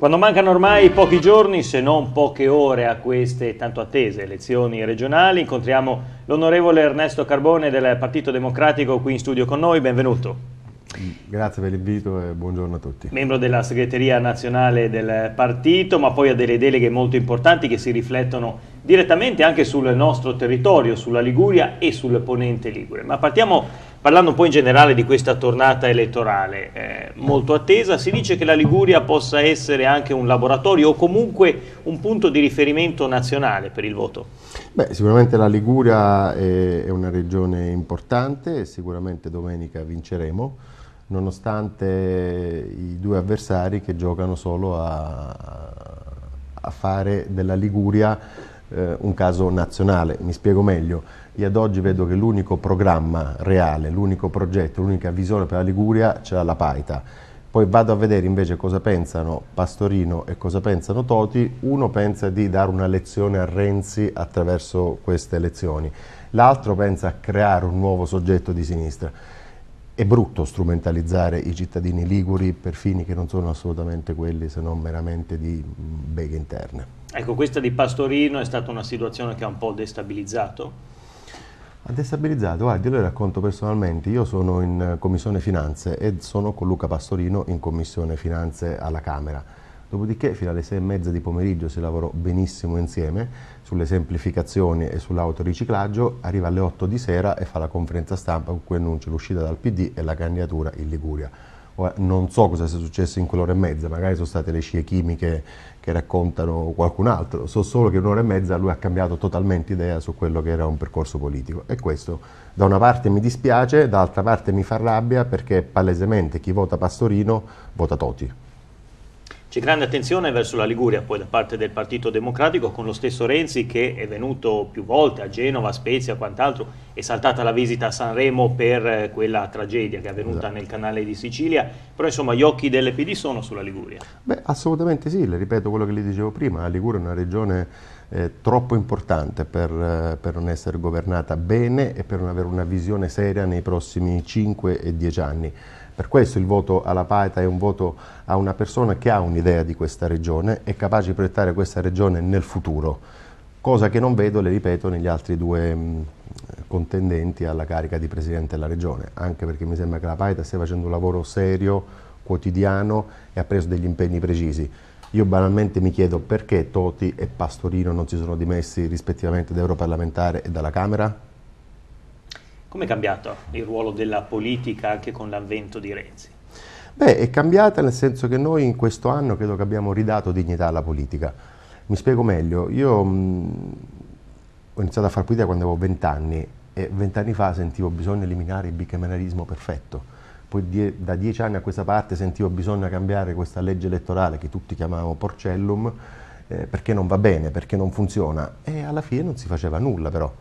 Quando mancano ormai pochi giorni, se non poche ore a queste tanto attese elezioni regionali, incontriamo l'onorevole Ernesto Carbone del Partito Democratico qui in studio con noi, benvenuto. Grazie per l'invito e buongiorno a tutti. Membro della segreteria nazionale del partito, ma poi ha delle deleghe molto importanti che si riflettono direttamente anche sul nostro territorio, sulla Liguria e sul ponente Ligure. Ma partiamo Parlando un po' in generale di questa tornata elettorale eh, molto attesa, si dice che la Liguria possa essere anche un laboratorio o comunque un punto di riferimento nazionale per il voto. Beh, sicuramente la Liguria è, è una regione importante e sicuramente domenica vinceremo, nonostante i due avversari che giocano solo a, a fare della Liguria eh, un caso nazionale. Mi spiego meglio, io ad oggi vedo che l'unico programma reale, l'unico progetto, l'unica visione per la Liguria c'è la Paita. Poi vado a vedere invece cosa pensano Pastorino e cosa pensano Toti. Uno pensa di dare una lezione a Renzi attraverso queste elezioni, l'altro pensa a creare un nuovo soggetto di sinistra. È brutto strumentalizzare i cittadini liguri per fini che non sono assolutamente quelli se non meramente di mm, beghe interne. Ecco, questa di Pastorino è stata una situazione che ha un po' destabilizzato. Ha destabilizzato, guardi, io le racconto personalmente, io sono in Commissione Finanze e sono con Luca Pastorino in Commissione Finanze alla Camera. Dopodiché fino alle sei e mezza di pomeriggio si lavorò benissimo insieme sulle semplificazioni e sull'autoriciclaggio, arriva alle otto di sera e fa la conferenza stampa con cui annuncia l'uscita dal PD e la candidatura in Liguria non so cosa sia successo in quell'ora e mezza, magari sono state le scie chimiche che raccontano qualcun altro, so solo che un'ora e mezza lui ha cambiato totalmente idea su quello che era un percorso politico e questo da una parte mi dispiace, dall'altra parte mi fa rabbia perché palesemente chi vota Pastorino vota Toti. C'è grande attenzione verso la Liguria poi da parte del Partito Democratico con lo stesso Renzi che è venuto più volte a Genova, Spezia e quant'altro, è saltata la visita a Sanremo per eh, quella tragedia che è avvenuta esatto. nel canale di Sicilia, però insomma gli occhi dell'EPD sono sulla Liguria. Beh assolutamente sì, le ripeto quello che le dicevo prima, la Liguria è una regione eh, troppo importante per, eh, per, non essere governata bene e per non avere una visione seria nei prossimi 5 e 10 anni. Per questo il voto alla Paeta è un voto a una persona che ha un'idea di questa regione, è capace di proiettare questa regione nel futuro, cosa che non vedo, le ripeto, negli altri due mm, contendenti alla carica di Presidente della Regione, anche perché mi sembra che la Paeta stia facendo un lavoro serio, quotidiano e ha preso degli impegni precisi. Io banalmente mi chiedo perché Toti e Pastorino non si sono dimessi rispettivamente da europarlamentare e dalla Camera? Come è cambiato il ruolo della politica anche con l'avvento di Renzi? Beh, è cambiata nel senso che noi in questo anno credo che abbiamo ridato dignità alla politica. Mi spiego meglio, io mh, mm, ho iniziato a fare politica quando avevo 20 anni e 20 anni fa sentivo bisogno di eliminare il bicameralismo perfetto. Poi die, da dieci anni a questa parte sentivo bisogno cambiare questa legge elettorale che tutti chiamavamo porcellum eh, perché non va bene, perché non funziona e alla fine non si faceva nulla però.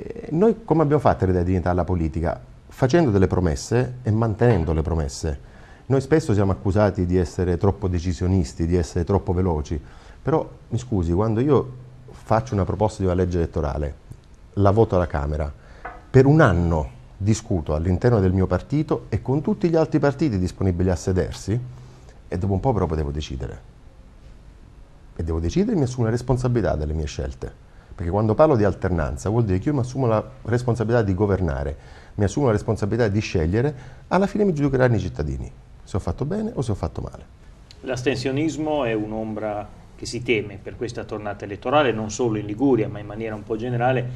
Eh, noi come abbiamo fatto a ridare dignità alla politica? Facendo delle promesse e mantenendo le promesse. Noi spesso siamo accusati di essere troppo decisionisti, di essere troppo veloci, però mi scusi, quando io faccio una proposta di una legge elettorale, la voto alla Camera, per un anno discuto all'interno del mio partito e con tutti gli altri partiti disponibili a sedersi e dopo un po' però devo decidere. E devo decidere e mi assumo la responsabilità delle mie scelte. Perché quando parlo di alternanza vuol dire che io mi assumo la responsabilità di governare, mi assumo la responsabilità di scegliere, alla fine mi giudicheranno i cittadini, se ho fatto bene o se ho fatto male. L'astensionismo è un'ombra che si teme per questa tornata elettorale, non solo in Liguria, ma in maniera un po' generale.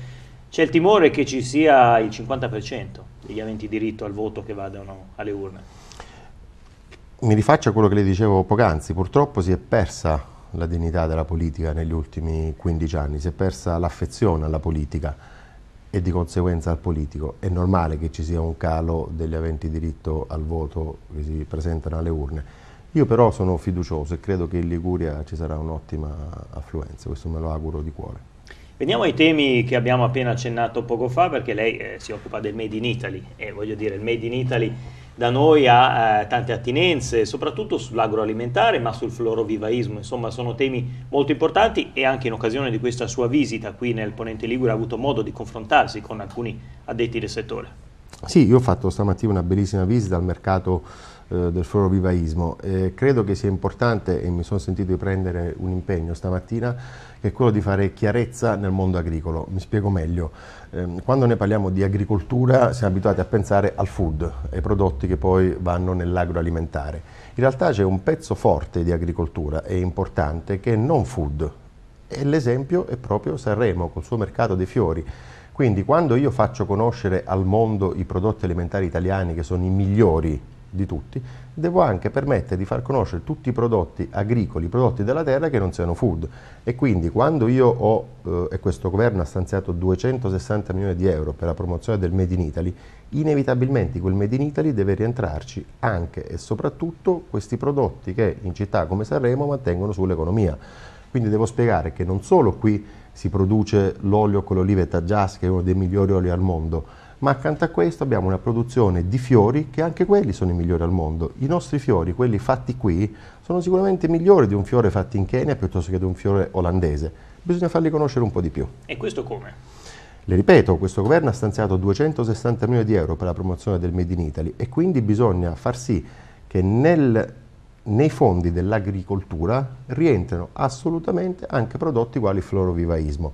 C'è il timore che ci sia il 50% degli aventi diritto al voto che vadano alle urne mi rifaccio a quello che le dicevo poc'anzi, purtroppo si è persa la dignità della politica negli ultimi 15 anni, si è persa l'affezione alla politica e di conseguenza al politico. È normale che ci sia un calo degli aventi diritto al voto che si presentano alle urne. Io però sono fiducioso e credo che in Liguria ci sarà un'ottima affluenza, questo me lo auguro di cuore. Veniamo ai temi che abbiamo appena accennato poco fa, perché lei eh, si occupa del Made in Italy e voglio dire, il Made in Italy da noi ha eh, tante attinenze, soprattutto sull'agroalimentare, ma sul florovivaismo, insomma sono temi molto importanti e anche in occasione di questa sua visita qui nel Ponente Ligure ha avuto modo di confrontarsi con alcuni addetti del settore. Sì, io ho fatto stamattina una bellissima visita al mercato eh, del florovivaismo. Eh, credo che sia importante, e mi sono sentito di prendere un impegno stamattina, che è quello di fare chiarezza nel mondo agricolo. Mi spiego meglio. Eh, quando noi parliamo di agricoltura siamo abituati a pensare al food, ai prodotti che poi vanno nell'agroalimentare. In realtà c'è un pezzo forte di agricoltura e importante che è non food. E l'esempio è proprio Sanremo col suo mercato dei fiori. Quindi quando io faccio conoscere al mondo i prodotti alimentari italiani che sono i migliori di tutti, devo anche permettere di far conoscere tutti i prodotti agricoli, i prodotti della terra che non siano food. E quindi quando io ho, eh, e questo governo ha stanziato 260 milioni di euro per la promozione del Made in Italy, inevitabilmente quel Made in Italy deve rientrarci anche e soprattutto questi prodotti che in città come Sanremo mantengono sull'economia. Quindi devo spiegare che non solo qui si produce l'olio con le olive Tajas, che è uno dei migliori oli al mondo, ma accanto a questo abbiamo una produzione di fiori che anche quelli sono i migliori al mondo. I nostri fiori, quelli fatti qui, sono sicuramente migliori di un fiore fatto in Kenya piuttosto che di un fiore olandese. Bisogna farli conoscere un po' di più. E questo come? Le ripeto, questo governo ha stanziato 260 milioni di euro per la promozione del Made in Italy e quindi bisogna far sì che nel, nei fondi dell'agricoltura rientrino assolutamente anche prodotti quali Floro Vivaismo.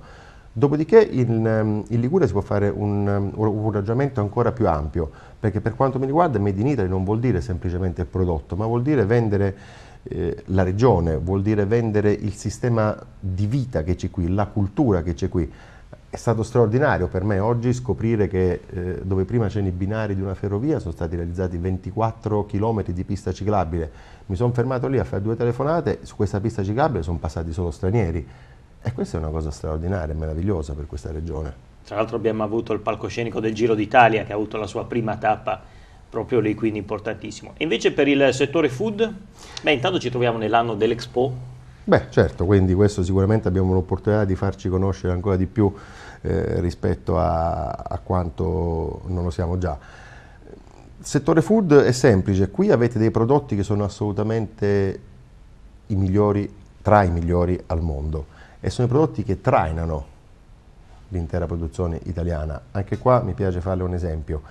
Dopodiché in, ehm, in, Liguria si può fare ehm, un, un, ragionamento ancora più ampio, perché per quanto mi riguarda Made in Italy non vuol dire semplicemente il prodotto, ma vuol dire vendere eh, la regione, vuol dire vendere il sistema di vita che c'è qui, la cultura che c'è qui. È stato straordinario per me oggi scoprire che eh, dove prima c'erano i binari di una ferrovia sono stati realizzati 24 km di pista ciclabile. Mi sono fermato lì a fare due telefonate, su questa pista ciclabile sono passati solo stranieri e questa è una cosa straordinaria e meravigliosa per questa regione. Tra l'altro abbiamo avuto il palcoscenico del Giro d'Italia che ha avuto la sua prima tappa proprio lì, quindi importantissimo. E invece per il settore food? Beh, intanto ci troviamo nell'anno dell'Expo. Beh, certo, quindi questo sicuramente abbiamo l'opportunità di farci conoscere ancora di più eh, rispetto a, a quanto non lo siamo già. Il settore food è semplice, qui avete dei prodotti che sono assolutamente i migliori, tra i migliori al mondo e sono i prodotti che trainano l'intera produzione italiana. Anche qua mi piace farle un esempio.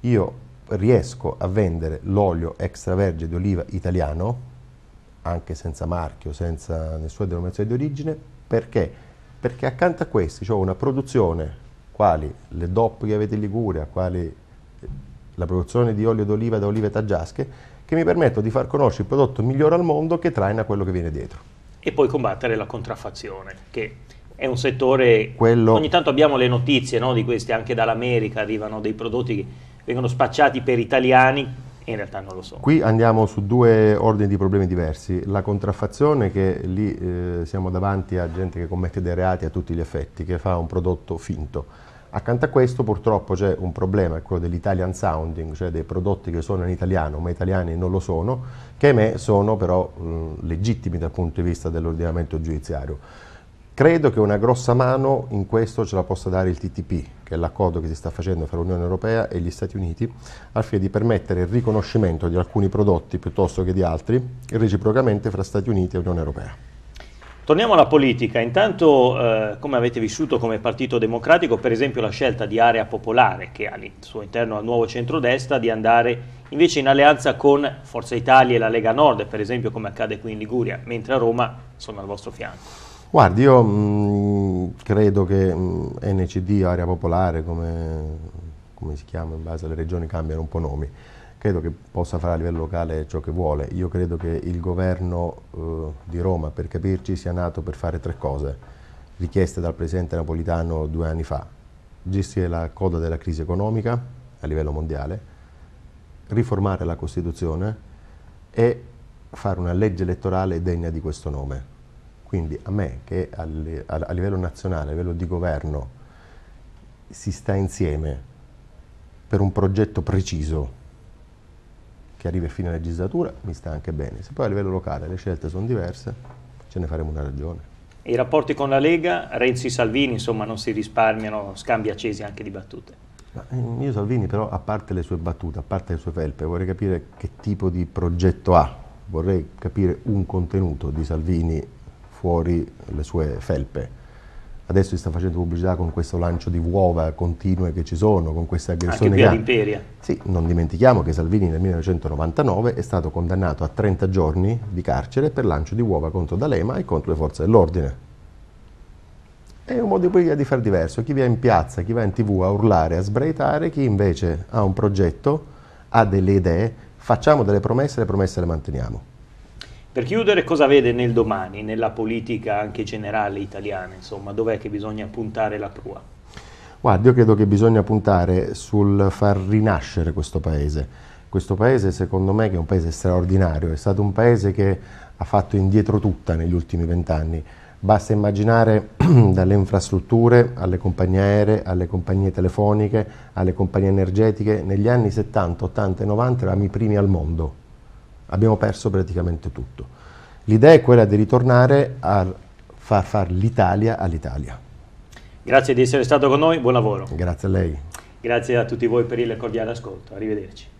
Io riesco a vendere l'olio extravergine d'oliva italiano, anche senza marchio, senza nessuna denominazione di origine, perché? Perché accanto a questi ho una produzione, quali le DOP che avete in Liguria, quali la produzione di olio d'oliva da olive taggiasche, che mi permettono di far conoscere il prodotto migliore al mondo che traina quello che viene dietro e poi combattere la contraffazione, che è un settore... Quello... Ogni tanto abbiamo le notizie no, di questi, anche dall'America arrivano dei prodotti che vengono spacciati per italiani in realtà non lo so. Qui andiamo su due ordini di problemi diversi. La contraffazione, che lì eh, siamo davanti a gente che commette dei reati a tutti gli effetti, che fa un prodotto finto. Accanto a questo purtroppo c'è un problema, quello dell'italian sounding, cioè dei prodotti che sono in italiano ma italiani non lo sono, che ahimè sono però mh, legittimi dal punto di vista dell'ordinamento giudiziario. Credo che una grossa mano in questo ce la possa dare il TTP, che è l'accordo che si sta facendo fra l'Unione Europea e gli Stati Uniti, al fine di permettere il riconoscimento di alcuni prodotti piuttosto che di altri, reciprocamente fra Stati Uniti e Unione Europea. Torniamo alla politica, intanto eh, come avete vissuto come Partito Democratico per esempio la scelta di Area Popolare che ha al suo interno al nuovo centrodestra di andare invece in alleanza con Forza Italia e la Lega Nord per esempio come accade qui in Liguria, mentre a Roma sono al vostro fianco. Guardi, io mh, mm, credo che mh, mm, NCD, Area Popolare, come, come si chiama in base alle regioni, cambiano un po' nomi credo che possa fare a livello locale ciò che vuole. Io credo che il governo eh, di Roma, per capirci, sia nato per fare tre cose richieste dal presidente napolitano due anni fa. Gestire la coda della crisi economica a livello mondiale, riformare la Costituzione e fare una legge elettorale degna di questo nome. Quindi a me che a livello nazionale, a livello di governo, si sta insieme per un progetto preciso che arrivi a fine legislatura mi sta anche bene. Se poi a livello locale le scelte sono diverse, ce ne faremo una ragione. I rapporti con la Lega, Renzi-Salvini, e insomma, non si risparmiano scambi accesi anche di battute. Ma eh, io Salvini però, a parte le sue battute, a parte le sue felpe, vorrei capire che tipo di progetto ha, vorrei capire un contenuto di Salvini fuori le sue felpe adesso si sta facendo pubblicità con questo lancio di uova continue che ci sono, con queste aggressioni. Anche via l'imperia. Sì, non dimentichiamo che Salvini nel 1999 è stato condannato a 30 giorni di carcere per lancio di uova contro D'Alema e contro le forze dell'ordine. È un modo di far diverso, chi va in piazza, chi va in tv a urlare, a sbraitare, chi invece ha un progetto, ha delle idee, facciamo delle promesse e le promesse le manteniamo. Per chiudere, cosa vede nel domani, nella politica anche generale italiana? Insomma, dov'è che bisogna puntare la prua? Guarda, io credo che bisogna puntare sul far rinascere questo paese. Questo paese, secondo me, che è un paese straordinario, è stato un paese che ha fatto indietro tutta negli ultimi vent'anni. Basta immaginare dalle infrastrutture alle compagnie aeree, alle compagnie telefoniche, alle compagnie energetiche, negli anni 70, 80 e 90 eravamo i primi al mondo abbiamo perso praticamente tutto. L'idea è quella di ritornare a far fare l'Italia all'Italia. Grazie di essere stato con noi, buon lavoro. Grazie a lei. Grazie a tutti voi per il cordiale ascolto, arrivederci.